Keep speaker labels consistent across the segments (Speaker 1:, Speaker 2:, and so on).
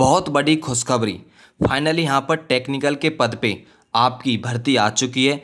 Speaker 1: बहुत बड़ी खुशखबरी फाइनली यहाँ पर टेक्निकल के पद पे आपकी भर्ती आ चुकी है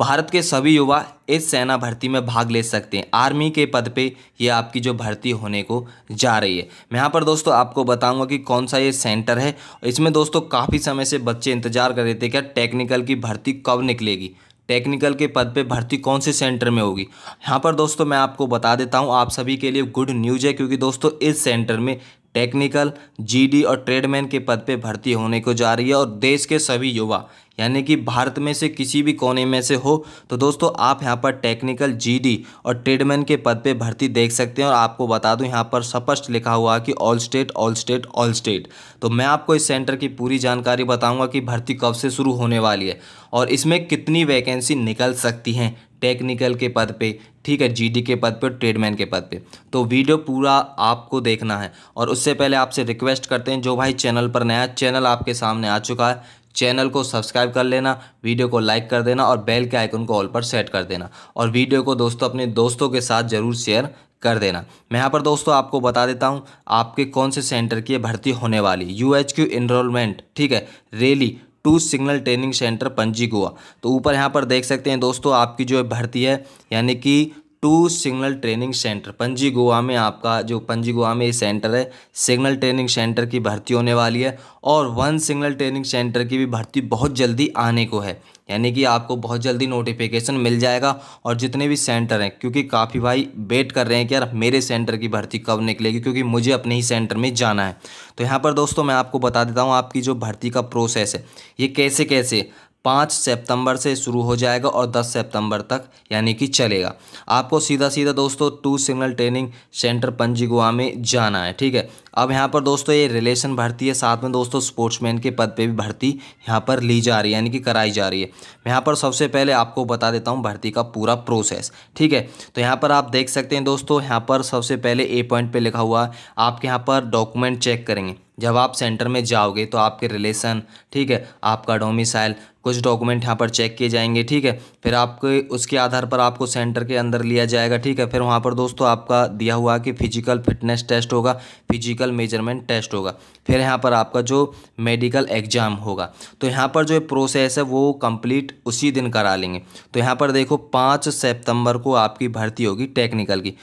Speaker 1: भारत के सभी युवा इस सेना भर्ती में भाग ले सकते हैं आर्मी के पद पे ये आपकी जो भर्ती होने को जा रही है मैं यहाँ पर दोस्तों आपको बताऊंगा कि कौन सा ये सेंटर है इसमें दोस्तों काफ़ी समय से बच्चे इंतजार कर रहे थे क्या टेक्निकल की भर्ती कब निकलेगी टेक्निकल के पद पे भर्ती कौन से सेंटर में होगी यहाँ पर दोस्तों मैं आपको बता देता हूँ आप सभी के लिए गुड न्यूज है क्योंकि दोस्तों इस सेंटर में टेक्निकल जीडी और ट्रेडमैन के पद पे भर्ती होने को जा रही है और देश के सभी युवा यानी कि भारत में से किसी भी कोने में से हो तो दोस्तों आप यहाँ पर टेक्निकल जीडी और ट्रेडमैन के पद पे भर्ती देख सकते हैं और आपको बता दूं यहाँ पर स्पष्ट लिखा हुआ कि all state all state all state तो मैं आपको इस सेंटर की पूरी जानकारी बताऊँगा कि भर्ती कब से शुरू होने वाली है और इसमें कितनी वैकेंसी निकल सकती हैं टेक्निकल के पद पे ठीक है जीडी के पद पे ट्रेडमैन के पद पे तो वीडियो पूरा आपको देखना है और उससे पहले आपसे रिक्वेस्ट करते हैं जो भाई चैनल पर नया चैनल आपके सामने आ चुका है चैनल को सब्सक्राइब कर लेना वीडियो को लाइक कर देना और बेल के आइकन को ऑल पर सेट कर देना और वीडियो को दोस्तों अपने दोस्तों के साथ ज़रूर शेयर कर देना मैं यहाँ पर दोस्तों आपको बता देता हूँ आपके कौन से सेंटर की भर्ती होने वाली यू एच क्यू इनरोलमेंट ठीक है rally to signal training centre Panaji Goa तो ऊपर यहाँ पर देख सकते हैं दोस्तों आपकी जो है भर्ती है यानी कि to signal training centre Panaji Goa में आपका जो पंजी गोवा में ये सेंटर है सिग्नल ट्रेनिंग सेंटर की भर्ती होने वाली है और वन सिग्नल ट्रेनिंग सेंटर की भी भर्ती बहुत जल्दी आने को है यानी कि आपको बहुत जल्दी नोटिफिकेशन मिल जाएगा और जितने भी सेंटर हैं क्योंकि काफ़ी भाई वेट कर रहे हैं कि यार मेरे सेंटर की भर्ती कब निकलेगी क्योंकि मुझे अपने ही सेंटर में जाना है तो यहाँ पर दोस्तों मैं आपको बता देता हूँ आपकी जो भर्ती का प्रोसेस है ये कैसे कैसे पाँच सितंबर से शुरू हो जाएगा और दस सितंबर तक यानी कि चलेगा आपको सीधा सीधा दोस्तों to signal training centre Panaji Goa में जाना है ठीक है अब यहाँ पर दोस्तों ये रिलेशन भर्ती है साथ में दोस्तों स्पोर्ट्समैन के पद पे भी भर्ती यहाँ पर ली जा रही है यानी कि कराई जा रही है यहाँ पर सबसे पहले आपको बता देता हूँ भर्ती का पूरा प्रोसेस ठीक है तो यहाँ पर आप देख सकते हैं दोस्तों यहाँ पर सबसे पहले ए पॉइंट पर लिखा हुआ आपके यहाँ पर डॉक्यूमेंट चेक करेंगे जब आप सेंटर में जाओगे तो आपके रिलेशन ठीक है आपका डोमिसाइल कुछ डॉक्यूमेंट यहाँ पर चेक किए जाएंगे ठीक है फिर आपके उसके आधार पर आपको सेंटर के अंदर लिया जाएगा ठीक है फिर वहाँ पर दोस्तों आपका दिया हुआ कि फिजिकल फिटनेस टेस्ट होगा फिजिकल मेजरमेंट टेस्ट होगा फिर यहाँ पर आपका जो मेडिकल एग्जाम होगा तो यहाँ पर जो प्रोसेस है वो कंप्लीट उसी दिन करा लेंगे तो यहाँ पर देखो पाँच सितंबर को आपकी भर्ती होगी टेक्निकल की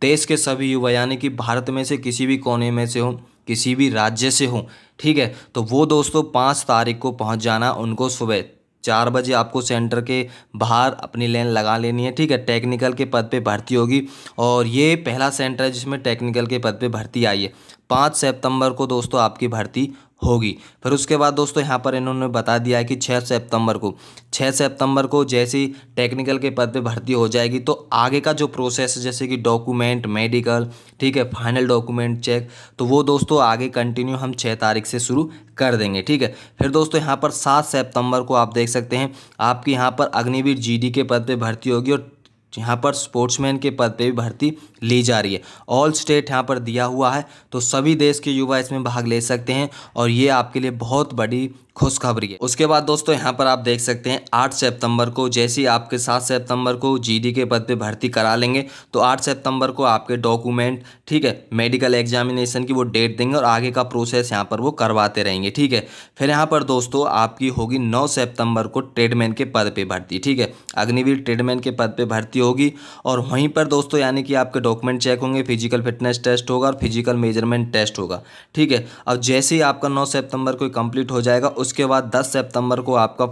Speaker 1: देश के सभी युवा यानी कि भारत में से किसी भी कोने में से हो किसी भी राज्य से हों ठीक है तो वो दोस्तों पाँच तारीख को पहुँच जाना उनको सुबह चार बजे आपको सेंटर के बाहर अपनी लाइन लगा लेनी है ठीक है टेक्निकल के पद पे भर्ती होगी और ये पहला सेंटर है जिसमें टेक्निकल के पद पे भर्ती आई है पाँच सितंबर को दोस्तों आपकी भर्ती होगी फिर उसके बाद दोस्तों यहाँ पर इन्होंने बता दिया है कि 6 सितंबर को 6 सितंबर को जैसी टेक्निकल के पद पे भर्ती हो जाएगी तो आगे का जो प्रोसेस है जैसे कि डॉक्यूमेंट मेडिकल ठीक है फाइनल डॉक्यूमेंट चेक तो वो दोस्तों आगे कंटिन्यू हम छः तारीख से शुरू कर देंगे ठीक है फिर दोस्तों यहाँ पर सात सेप्तम्बर को आप देख सकते हैं आपकी यहाँ पर अग्निवीर जी के पद पर भर्ती होगी और यहाँ पर स्पोर्ट्समैन के पद पे भी भर्ती ली जा रही है ऑल स्टेट यहाँ पर दिया हुआ है तो सभी देश के युवा इसमें भाग ले सकते हैं और ये आपके लिए बहुत बड़ी खुशखबरी है उसके बाद दोस्तों यहाँ पर आप देख सकते हैं आठ सितंबर को जैसे ही आपके सात सितंबर को जीडी के पद पे भर्ती करा लेंगे तो आठ सितंबर को आपके डॉक्यूमेंट ठीक है मेडिकल एग्जामिनेशन की वो डेट देंगे और आगे का प्रोसेस यहाँ पर वो करवाते रहेंगे ठीक है फिर यहाँ पर दोस्तों आपकी होगी नौ सेप्तंबर को ट्रेडमैन के पद पर भर्ती ठीक है अग्निवीर ट्रेडमैन के पद पर भर्ती होगी और वहीं पर दोस्तों यानी कि आपके डॉक्यूमेंट चेक होंगे फिजिकल फिटनेस टेस्ट होगा और फिजिकल मेजरमेंट टेस्ट होगा ठीक है अब जैसे ही आपका नौ सेप्तम्बर को कंप्लीट हो जाएगा उसके बाद दस सितंबर को आपका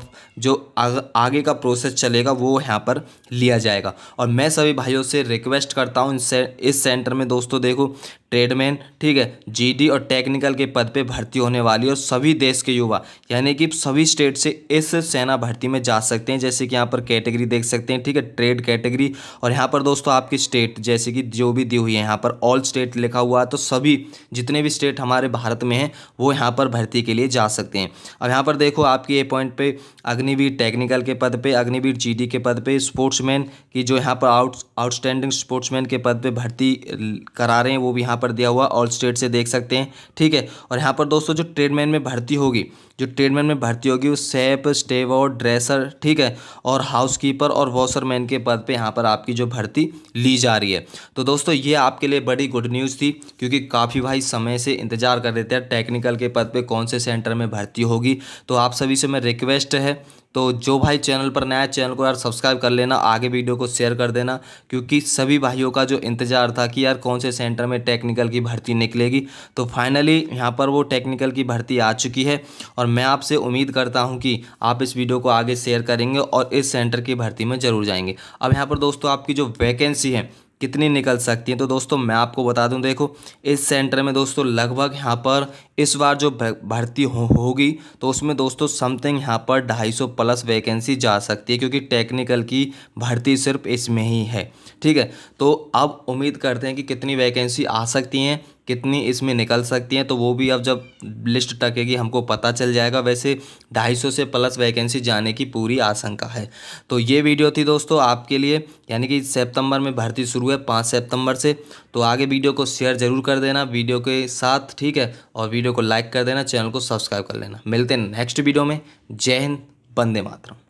Speaker 1: जो आग, आगे का प्रोसेस चलेगा वो यहाँ पर लिया जाएगा और मैं सभी भाइयों से रिक्वेस्ट करता हूँ इस सेंटर में दोस्तों देखो ट्रेडमैन ठीक है जीडी और टेक्निकल के पद पे भर्ती होने वाली और सभी देश के युवा यानी कि सभी स्टेट से इस सेना भर्ती में जा सकते हैं जैसे कि यहाँ पर कैटेगरी देख सकते हैं ठीक है ट्रेड कैटेगरी और यहाँ पर दोस्तों आपकी स्टेट जैसे कि जो भी दी हुई है यहाँ पर ऑल स्टेट लिखा हुआ है तो सभी जितने भी स्टेट हमारे भारत में हैं वो यहाँ पर भर्ती के लिए जा सकते हैं अब यहाँ पर देखो आपके ये पॉइंट पर अग्निवीर टेक्निकल के पद पर अग्निवीर जी के पद पर स्पोर्ट्समैन की जो यहाँ पर आउट आउटस्टैंडिंग स्पोर्ट्समैन के पद पर भर्ती करा रहे हैं वो भी यहाँ पर दिया हुआ ऑल स्टेट से देख सकते हैं ठीक है और यहाँ पर दोस्तों जो ट्रेडमैन में भर्ती होगी जो ट्रेडमैन में भर्ती होगी वो सेप स्टेवर ड्रेसर ठीक है और हाउसकीपर और वॉशरमैन के पद पे यहाँ पर आपकी जो भर्ती ली जा रही है तो दोस्तों ये आपके लिए बड़ी गुड न्यूज़ थी क्योंकि काफ़ी भाई समय से इंतज़ार कर रहे थे टेक्निकल के पद पे कौन से सेंटर में भर्ती होगी तो आप सभी से मैं रिक्वेस्ट है तो जो भाई चैनल पर नया चैनल को यार सब्सक्राइब कर लेना आगे वीडियो को शेयर कर देना क्योंकि सभी भाइयों का जो इंतज़ार था कि यार कौन से सेंटर में टेक्निकल की भर्ती निकलेगी तो फाइनली यहाँ पर वो टेक्निकल की भर्ती आ चुकी है और मैं आपसे उम्मीद करता हूँ कि आप इस वीडियो को आगे शेयर करेंगे और इस सेंटर की भर्ती में ज़रूर जाएंगे अब यहाँ पर दोस्तों आपकी जो वैकेंसी है कितनी निकल सकती हैं तो दोस्तों मैं आपको बता दूं देखो इस सेंटर में दोस्तों लगभग यहाँ पर इस बार जो भर्ती हो, होगी तो उसमें दोस्तों समथिंग यहाँ पर 250 प्लस वैकेंसी जा सकती है क्योंकि टेक्निकल की भर्ती सिर्फ इसमें ही है ठीक है तो अब उम्मीद करते हैं कि कितनी वैकेंसी आ सकती हैं कितनी इसमें निकल सकती हैं तो वो भी अब जब लिस्ट टकेगी हमको पता चल जाएगा वैसे 250 से प्लस वैकेंसी जाने की पूरी आशंका है तो ये वीडियो थी दोस्तों आपके लिए यानी कि सितंबर में भर्ती शुरू है पाँच सितंबर से तो आगे वीडियो को शेयर ज़रूर कर देना वीडियो के साथ ठीक है और वीडियो को लाइक कर देना चैनल को सब्सक्राइब कर लेना मिलते हैं नेक्स्ट वीडियो में जय हिंद बंदे मातरम